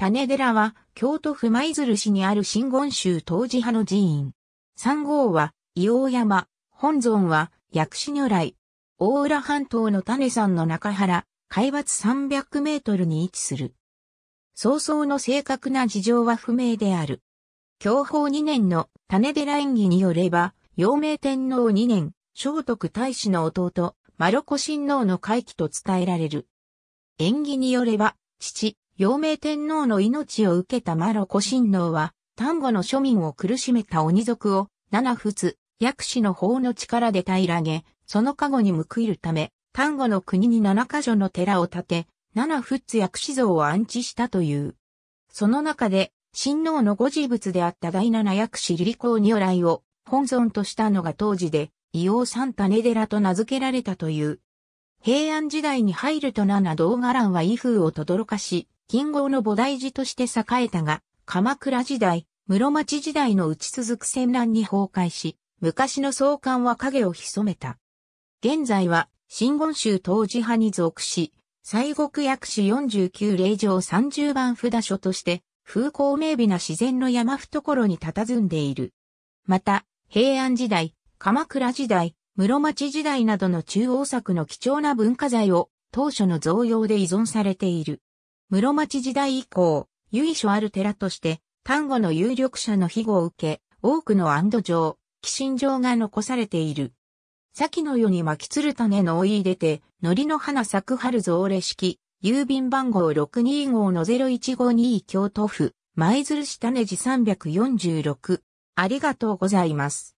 種寺は、京都府舞鶴市にある真言宗当時派の寺院。三号は、伊王山、本尊は、薬師如来。大浦半島の種山の中原、海抜300メートルに位置する。早々の正確な事情は不明である。教法2年の種寺演技によれば、陽明天皇2年、聖徳太子の弟、マロコ親王の回帰と伝えられる。演技によれば、父、陽明天皇の命を受けたマロコ親王は、丹後の庶民を苦しめた鬼族を、七仏、薬師の法の力で平らげ、その加護に報いるため、丹後の国に七箇所の寺を建て、七仏薬師像を安置したという。その中で、親王のご事物であった第七薬師理理公如来を本尊としたのが当時で、硫黄三種寺と名付けられたという。平安時代に入ると七道伽藍は威風を轟かし、近郷の菩提寺として栄えたが、鎌倉時代、室町時代の打ち続く戦乱に崩壊し、昔の創刊は影を潜めた。現在は、新言宗当時派に属し、西国薬師49霊場30番札所として、風光明媚な自然の山懐に佇んでいる。また、平安時代、鎌倉時代、室町時代などの中央作の貴重な文化財を当初の造用で依存されている。室町時代以降、由緒ある寺として、丹後の有力者の庇護を受け、多くの安土城、寄進城が残されている。先の世に巻きつる種の追い出て、海苔の花咲く春増れ式、郵便番号625の0152京都府、舞鶴市種寺346。ありがとうございます。